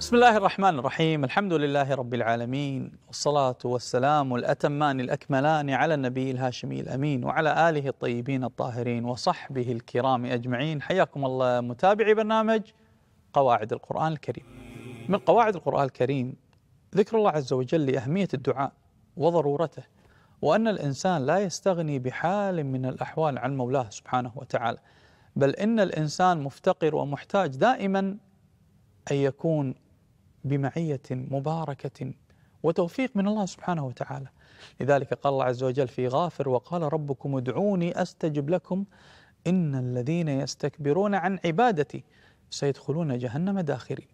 بسم الله الرحمن الرحيم الحمد لله رب العالمين والصلاة والسلام الأتمان الأكملان على النبي الهاشمي الأمين وعلى آله الطيبين الطاهرين وصحبه الكرام أجمعين حياكم الله متابعي برنامج قواعد القرآن الكريم من قواعد القرآن الكريم ذكر الله عز وجل لأهمية الدعاء وضرورته وأن الإنسان لا يستغني بحال من الأحوال عن مولاه سبحانه وتعالى بل إن الإنسان مفتقر ومحتاج دائما أن يكون بمعية مباركة وتوفيق من الله سبحانه وتعالى لذلك قال الله عز وجل في غافر وقال ربكم ادعوني أستجب لكم إن الذين يستكبرون عن عبادتي سيدخلون جهنم داخرين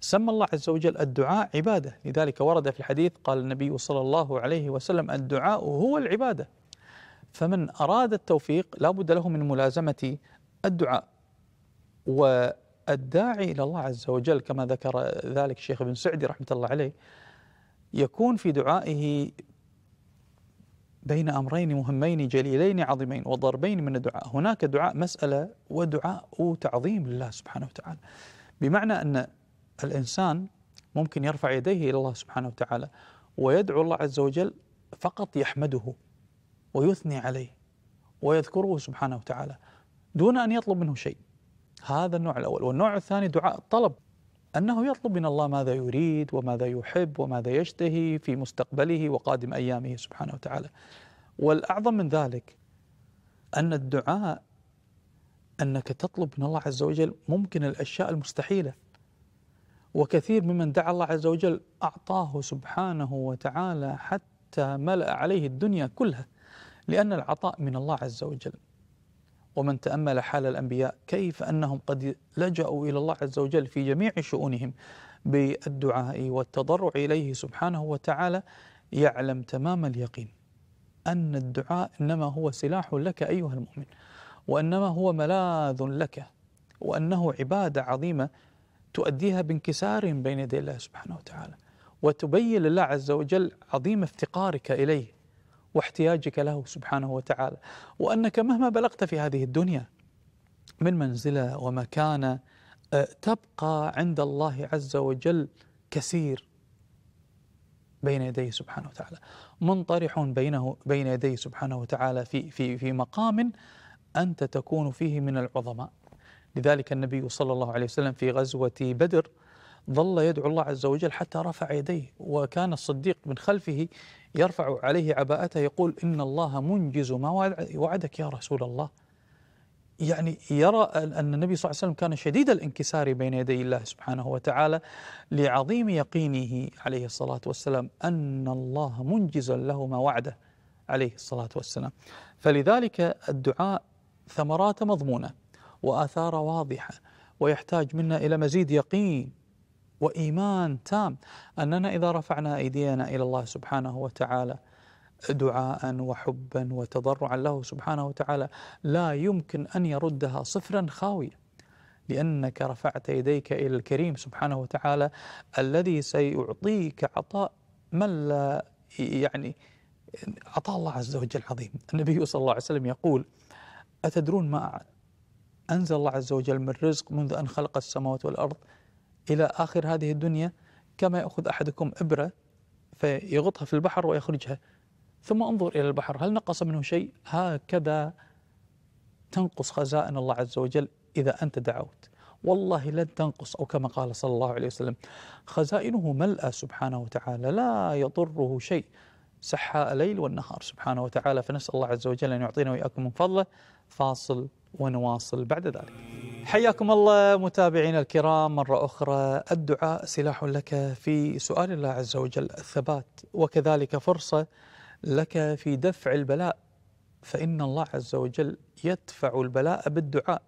سمى الله عز وجل الدعاء عبادة لذلك ورد في الحديث قال النبي صلى الله عليه وسلم الدعاء هو العبادة فمن أراد التوفيق لا بد له من ملازمة الدعاء و الداعي إلى الله عز وجل كما ذكر ذلك الشيخ ابن سعدي رحمة الله عليه يكون في دعائه بين أمرين مهمين جليلين عظيمين وضربين من الدعاء هناك دعاء مسألة ودعاء تعظيم لله سبحانه وتعالى بمعنى أن الإنسان ممكن يرفع يديه إلى الله سبحانه وتعالى ويدعو الله عز وجل فقط يحمده ويثني عليه ويذكره سبحانه وتعالى دون أن يطلب منه شيء هذا النوع الأول والنوع الثاني دعاء الطلب أنه يطلب من الله ماذا يريد وماذا يحب وماذا يشتهي في مستقبله وقادم أيامه سبحانه وتعالى والأعظم من ذلك أن الدعاء أنك تطلب من الله عز وجل ممكن الأشياء المستحيلة وكثير ممن دعا الله عز وجل أعطاه سبحانه وتعالى حتى ملأ عليه الدنيا كلها لأن العطاء من الله عز وجل ومن تأمل حال الأنبياء كيف أنهم قد لجأوا إلى الله عز وجل في جميع شؤونهم بالدعاء والتضرع إليه سبحانه وتعالى يعلم تمام اليقين أن الدعاء إنما هو سلاح لك أيها المؤمن وإنما هو ملاذ لك وأنه عبادة عظيمة تؤديها بانكسار بين يدي الله سبحانه وتعالى وتبين لله عز وجل عظيم افتقارك إليه واحتياجك له سبحانه وتعالى وأنك مهما بلغت في هذه الدنيا من منزلة ومكانة أه، تبقى عند الله عز وجل كثير بين يديه سبحانه وتعالى منطرح بينه بين يديه سبحانه وتعالى في في في مقام أنت تكون فيه من العظماء لذلك النبي صلى الله عليه وسلم في غزوة بدر ظل يدعو الله عز وجل حتى رفع يديه وكان الصديق من خلفه يرفع عليه عباءته يقول إن الله منجز ما وعدك يا رسول الله يعني يرى أن النبي صلى الله عليه وسلم كان شديد الانكسار بين يدي الله سبحانه وتعالى لعظيم يقينه عليه الصلاة والسلام أن الله منجز له ما وعده عليه الصلاة والسلام فلذلك الدعاء ثمرات مضمونة وآثار واضحة ويحتاج منا إلى مزيد يقين وإيمان تام أننا إذا رفعنا أيدينا إلى الله سبحانه وتعالى دعاء وحبا وتضرعا له سبحانه وتعالى لا يمكن أن يردها صفرا خاوية لأنك رفعت يديك إلى الكريم سبحانه وتعالى الذي سيعطيك عطاء من لا يعني عطاء الله عز وجل عظيم النبي صلى الله عليه وسلم يقول أتدرون ما أنزل الله عز وجل من رزق منذ أن خلق السماوات والأرض إلى آخر هذه الدنيا كما يأخذ أحدكم إبرة فيغطها في البحر ويخرجها ثم انظر إلى البحر هل نقص منه شيء هكذا تنقص خزائن الله عز وجل إذا أنت دعوت والله لن تنقص أو كما قال صلى الله عليه وسلم خزائنه ملأى سبحانه وتعالى لا يضره شيء سحاء ليل والنهار سبحانه وتعالى فنسأل الله عز وجل أن يعطينا وإياكم من فضله فاصل ونواصل بعد ذلك حياكم الله متابعينا الكرام مرة أخرى الدعاء سلاح لك في سؤال الله عز وجل الثبات وكذلك فرصة لك في دفع البلاء فإن الله عز وجل يدفع البلاء بالدعاء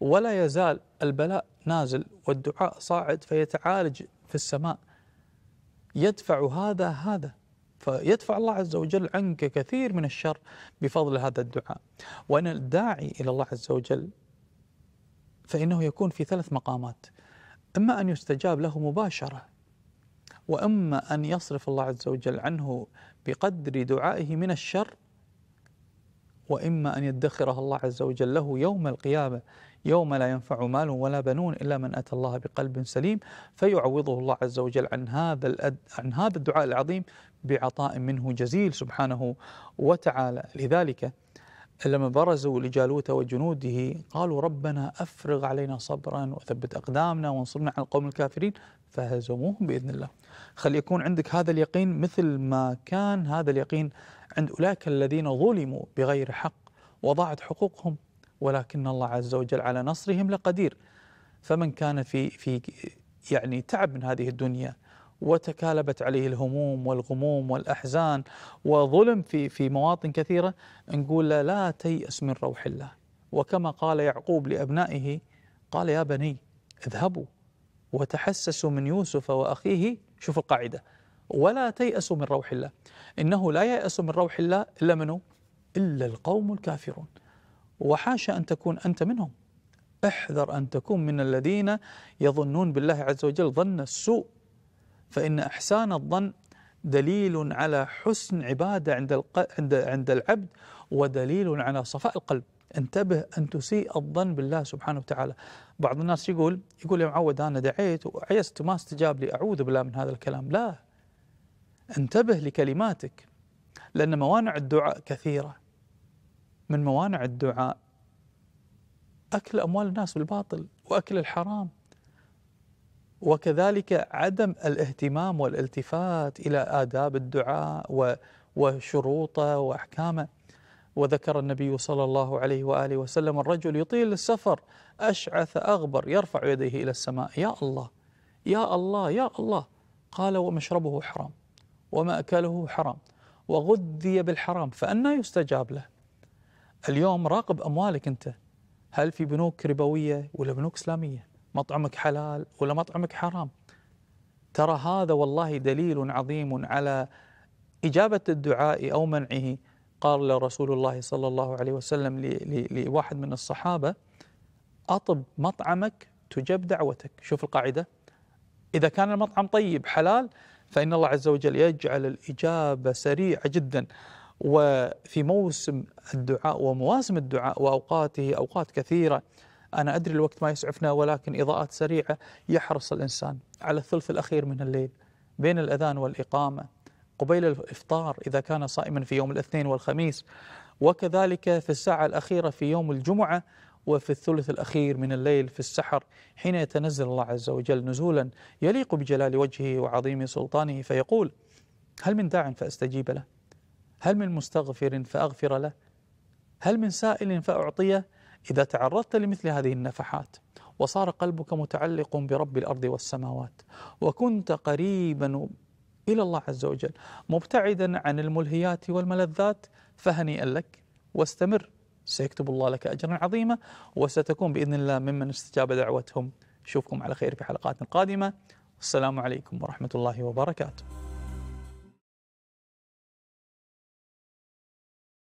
ولا يزال البلاء نازل والدعاء صاعد فيتعالج في السماء يدفع هذا هذا فيدفع الله عز وجل عنك كثير من الشر بفضل هذا الدعاء وان الداعي إلى الله عز وجل فإنه يكون في ثلاث مقامات إما أن يستجاب له مباشرة وإما أن يصرف الله عز وجل عنه بقدر دعائه من الشر وإما أن يدخرها الله عز وجل له يوم القيامة يوم لا ينفع مال ولا بنون إلا من أتى الله بقلب سليم فيعوضه الله عز وجل عن هذا الأد... عن هذا الدعاء العظيم بعطاء منه جزيل سبحانه وتعالى لذلك لما برزوا لجالوت وجنوده قالوا ربنا أفرغ علينا صبرا وثبت أقدامنا وانصرنا على القوم الكافرين فهزموهم بإذن الله خلي يكون عندك هذا اليقين مثل ما كان هذا اليقين عند أولئك الذين ظلموا بغير حق وضاعت حقوقهم ولكن الله عز وجل على نصرهم لقدير فمن كان في في يعني تعب من هذه الدنيا وتكالبت عليه الهموم والغموم والأحزان وظلم في في مواطن كثيرة نقول له لا تيأس من روح الله وكما قال يعقوب لأبنائه قال يا بني اذهبوا وتحسسوا من يوسف وأخيه شوف القاعدة ولا تيأسوا من روح الله إنه لا ييأس من روح الله إلا منه إلا القوم الكافرون وحاشا أن تكون أنت منهم احذر أن تكون من الذين يظنون بالله عز وجل ظن السوء فإن إحسان الظن دليل على حسن عبادة عند, عند... عند العبد ودليل على صفاء القلب انتبه أن تسيء الظن بالله سبحانه وتعالى بعض الناس يقول يقول يا معود أنا دعيت وعيست ما استجاب لي أعوذ بالله من هذا الكلام لا انتبه لكلماتك لأن موانع الدعاء كثيرة من موانع الدعاء أكل أموال الناس بالباطل وأكل الحرام وكذلك عدم الاهتمام والالتفات إلى آداب الدعاء وشروطه وأحكامه وذكر النبي صلى الله عليه وآله وسلم الرجل يطيل السفر أشعث أغبر يرفع يديه إلى السماء يا الله يا الله يا الله قال ومشربه حرام ومأكله حرام وغذي بالحرام فأنا يستجاب له اليوم راقب أموالك أنت هل في بنوك ربوية ولا بنوك إسلامية مطعمك حلال ولا مطعمك حرام ترى هذا والله دليل عظيم على إجابة الدعاء أو منعه قال رسول الله صلى الله عليه وسلم لواحد من الصحابة أطب مطعمك تجب دعوتك شوف القاعدة إذا كان المطعم طيب حلال فإن الله عز وجل يجعل الإجابة سريعة جدا وفي موسم الدعاء ومواسم الدعاء وأوقاته أوقات كثيرة أنا أدري الوقت ما يسعفنا ولكن إضاءات سريعة يحرص الإنسان على الثلث الأخير من الليل بين الأذان والإقامة قبيل الإفطار إذا كان صائما في يوم الاثنين والخميس وكذلك في الساعة الأخيرة في يوم الجمعة وفي الثلث الأخير من الليل في السحر حين يتنزل الله عز وجل نزولا يليق بجلال وجهه وعظيم سلطانه فيقول هل من داع فأستجيب له هل من مستغفر فأغفر له هل من سائل فأعطيه إذا تعرضت لمثل هذه النفحات وصار قلبك متعلق برب الأرض والسماوات وكنت قريبا إلى الله عز وجل مبتعدا عن الملهيات والملذات فهنيئا لك واستمر سيكتب الله لك أجرا عظيما وستكون بإذن الله ممن استجاب دعوتهم أشوفكم على خير في حلقات قادمة والسلام عليكم ورحمة الله وبركاته